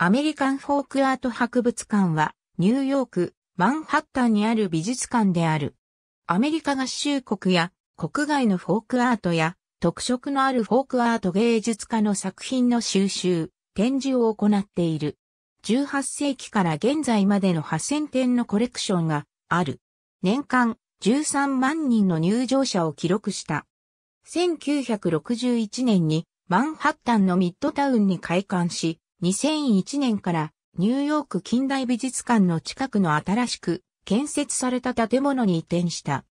アメリカンフォークアート博物館は、ニューヨーク、マンハッタンにある美術館である。アメリカ合衆国や国外のフォークアートや特色のあるフォークアート芸術家の作品の収集、展示を行っている。18世紀から現在までの8000点のコレクションがある。年間13万人の入場者を記録した。1961年にマンハッタンのミッドタウンに開館し、2001年からニューヨーク近代美術館の近くの新しく建設された建物に移転した。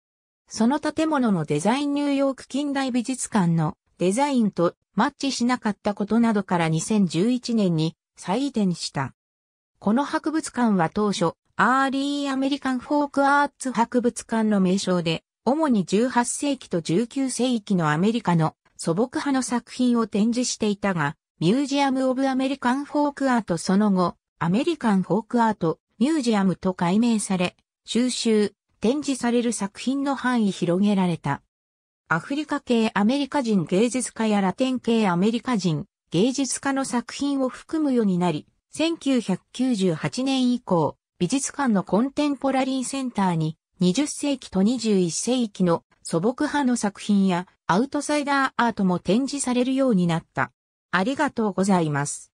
その建物のデザインニューヨーク近代美術館のデザインとマッチしなかったことなどから2011年に再移転した。この博物館は当初、アーリーアメリカンフォークアーツ博物館の名称で、主に18世紀と19世紀のアメリカの素朴派の作品を展示していたが、ミュージアム・オブ・アメリカン・フォーク・アートその後、アメリカン・フォーク・アート・ミュージアムと改名され、収集、展示される作品の範囲広げられた。アフリカ系アメリカ人芸術家やラテン系アメリカ人芸術家の作品を含むようになり、1998年以降、美術館のコンテンポラリーセンターに20世紀と21世紀の素朴派の作品やアウトサイダーアートも展示されるようになった。ありがとうございます。